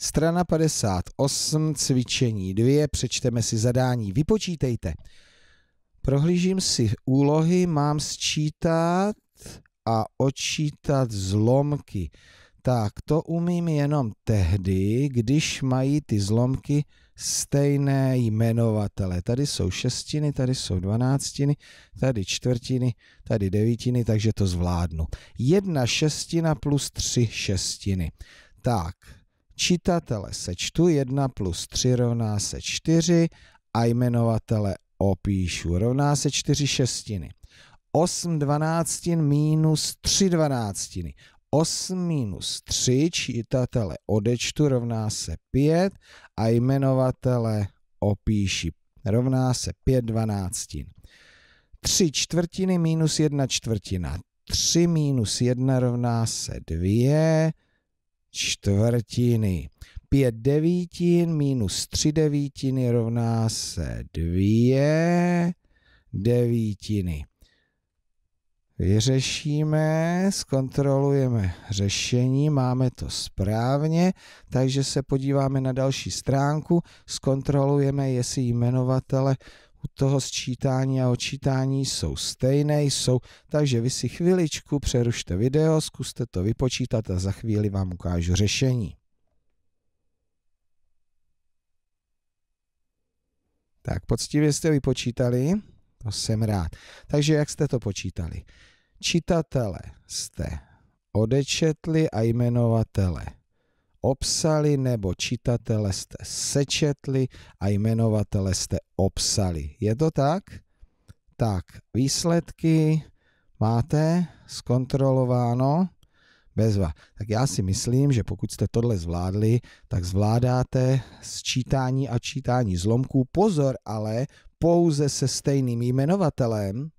Strana 58, cvičení 2, přečteme si zadání, vypočítejte. Prohlížím si úlohy, mám sčítat a odčítat zlomky. Tak to umím jenom tehdy, když mají ty zlomky stejné jmenovatele. Tady jsou šestiny, tady jsou dvanáctiny, tady čtvrtiny, tady devítiny, takže to zvládnu. Jedna šestina plus tři šestiny. Tak, čitatele sečtu 1 plus 3 rovná se 4 a jmenovatele opíšu. Rovná se 4 šestiny. 8 dvanáctin minus 3 dvanáctiny. 8 minus 3 čitatele odečtu rovná se 5 a jmenovatele opíši. Rovná se 5 dvanáctin. 3 čtvrtiny minus 1 čtvrtina. 3 minus 1 rovná se 2 čtvrtiny. 5 devítin minus 3 devítiny rovná se 2 devítiny. Vyřešíme, zkontrolujeme řešení, máme to správně, takže se podíváme na další stránku, zkontrolujeme, jestli jmenovatele u toho sčítání a odčítání jsou stejné, jsou, takže vy si chviličku přerušte video, zkuste to vypočítat a za chvíli vám ukážu řešení. Tak poctivě jste vypočítali, to jsem rád. Takže jak jste to počítali? Čitatele jste odečetli a jmenovatele obsali, nebo čitatele jste sečetli a jmenovatele jste obsali. Je to tak? Tak, výsledky máte zkontrolováno bezva. Tak já si myslím, že pokud jste tohle zvládli, tak zvládáte sčítání a čítání zlomků. Pozor ale, pouze se stejným jmenovatelem,